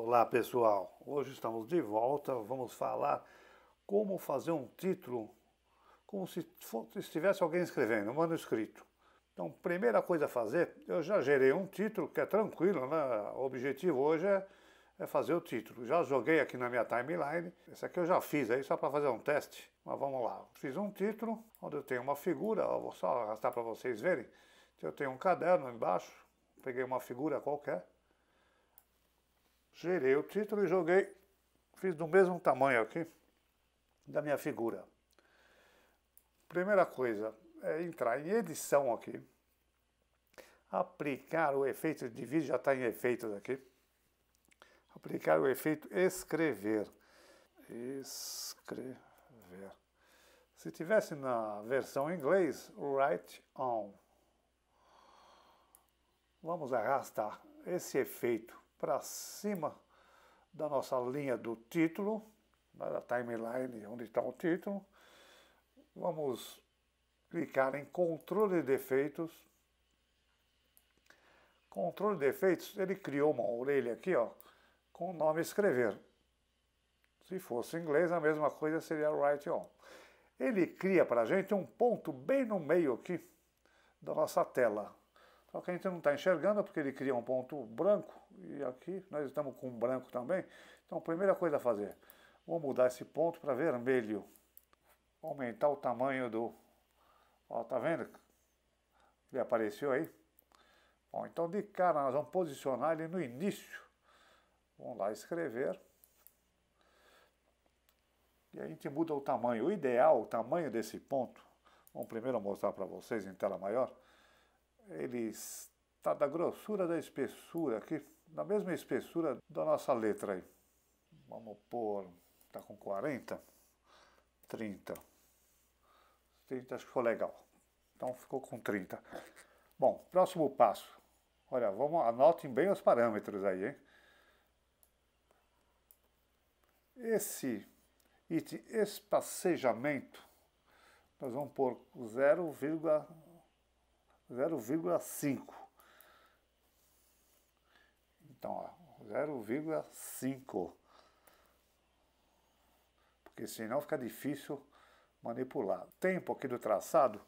Olá pessoal, hoje estamos de volta. Vamos falar como fazer um título como se estivesse alguém escrevendo, um manuscrito. Então, primeira coisa a fazer, eu já gerei um título que é tranquilo, né? O objetivo hoje é, é fazer o título. Já joguei aqui na minha timeline. Esse aqui eu já fiz aí só para fazer um teste, mas vamos lá. Fiz um título onde eu tenho uma figura, eu vou só arrastar para vocês verem. Então, eu tenho um caderno embaixo, peguei uma figura qualquer Girei o título e joguei, fiz do mesmo tamanho aqui da minha figura. Primeira coisa, é entrar em edição aqui, aplicar o efeito de vídeo, já está em efeitos aqui, aplicar o efeito escrever. Escrever. Se tivesse na versão em inglês, write on. Vamos arrastar esse efeito para cima da nossa linha do título, né, da timeline onde está o título. Vamos clicar em controle de Controle de ele criou uma orelha aqui, ó, com o nome escrever. Se fosse inglês, a mesma coisa seria Write On. Ele cria para a gente um ponto bem no meio aqui da nossa tela. Só que a gente não está enxergando porque ele cria um ponto branco e aqui nós estamos com um branco também. Então, primeira coisa a fazer, vou mudar esse ponto para vermelho. Vou aumentar o tamanho do... Ó, tá vendo? Ele apareceu aí. Bom, então de cara nós vamos posicionar ele no início. Vamos lá escrever. E a gente muda o tamanho. O ideal, o tamanho desse ponto, vamos primeiro mostrar para vocês em tela maior ele está da grossura da espessura, aqui, na mesma espessura da nossa letra aí. Vamos pôr, está com 40, 30. 30 acho que ficou legal. Então ficou com 30. Bom, próximo passo. Olha, vamos, anotem bem os parâmetros aí, hein? Esse it espacejamento, nós vamos pôr 0,5 0,5. Então, 0,5. Porque senão fica difícil manipular. Tempo aqui do traçado,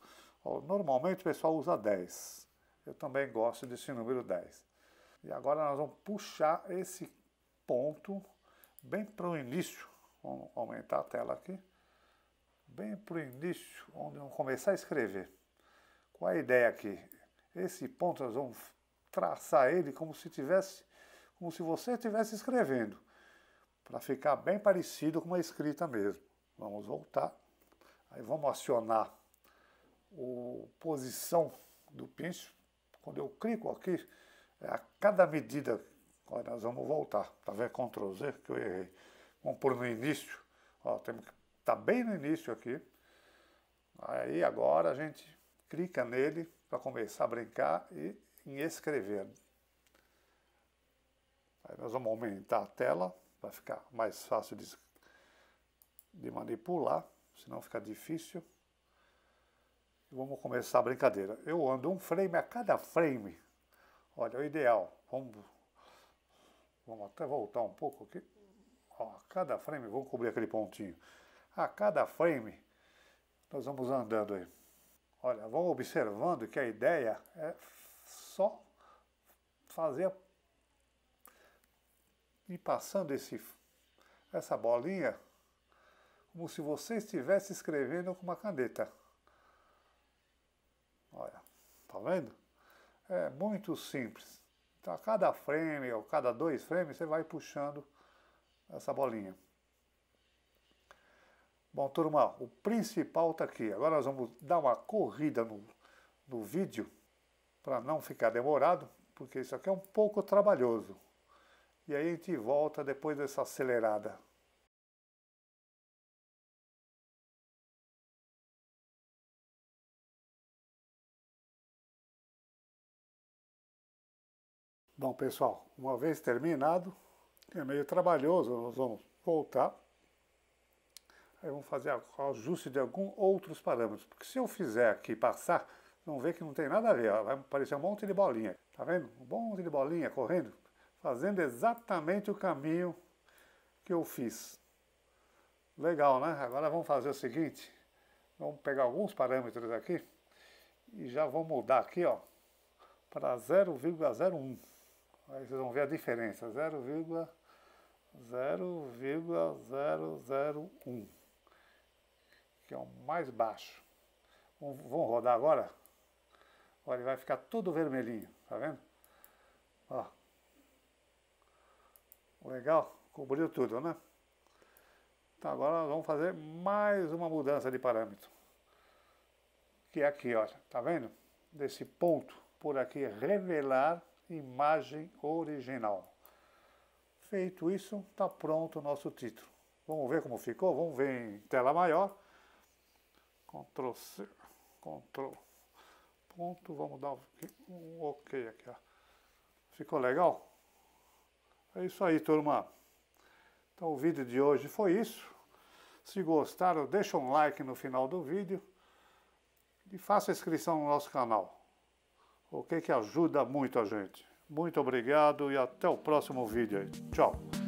ó, normalmente o pessoal usa 10. Eu também gosto desse número 10. E agora nós vamos puxar esse ponto bem para o início. Vamos aumentar a tela aqui. Bem para o início, onde vamos começar a escrever a ideia aqui. Esse ponto nós vamos traçar ele como se tivesse, como se você estivesse escrevendo, para ficar bem parecido com uma escrita mesmo. Vamos voltar, aí vamos acionar o posição do pincho. Quando eu clico aqui, é a cada medida, nós vamos voltar, tá vendo? Ctrl Z que eu errei. Vamos pôr no início, ó, temos que tá bem no início aqui. Aí agora a gente clica nele para começar a brincar e em escrever. Aí nós vamos aumentar a tela para ficar mais fácil de, de manipular, senão fica difícil. E vamos começar a brincadeira. Eu ando um frame a cada frame. Olha, o ideal. Vamos, vamos até voltar um pouco aqui. Ó, a cada frame, vamos cobrir aquele pontinho. A cada frame, nós vamos andando aí. Olha, vão observando que a ideia é só fazer e passando esse, essa bolinha como se você estivesse escrevendo com uma caneta. Olha, tá vendo? É muito simples. Então a cada frame ou cada dois frames você vai puxando essa bolinha. Bom, turma, o principal está aqui. Agora nós vamos dar uma corrida no, no vídeo para não ficar demorado, porque isso aqui é um pouco trabalhoso. E aí a gente volta depois dessa acelerada. Bom, pessoal, uma vez terminado, é meio trabalhoso, nós vamos voltar Aí vamos fazer ajuste de alguns outros parâmetros. Porque se eu fizer aqui passar, vão ver que não tem nada a ver. Vai aparecer um monte de bolinha. Tá vendo? Um monte de bolinha correndo. Fazendo exatamente o caminho que eu fiz. Legal, né? Agora vamos fazer o seguinte. Vamos pegar alguns parâmetros aqui. E já vou mudar aqui, ó. Para 0,01. Aí vocês vão ver a diferença. 0,01. 0,001 que é o mais baixo. Vamos rodar agora? Olha, ele vai ficar todo vermelhinho, tá vendo? Ó. Legal, cobriu tudo, né? Então agora vamos fazer mais uma mudança de parâmetro. Que é aqui, olha, tá vendo? Desse ponto por aqui, revelar imagem original. Feito isso, tá pronto o nosso título. Vamos ver como ficou? Vamos ver em tela maior. Ctrl C, Ctrl ponto, vamos dar um OK aqui, ó. Ficou legal? É isso aí, turma. Então o vídeo de hoje foi isso. Se gostaram, deixa um like no final do vídeo e faça inscrição no nosso canal. Ok? Que ajuda muito a gente. Muito obrigado e até o próximo vídeo. Tchau.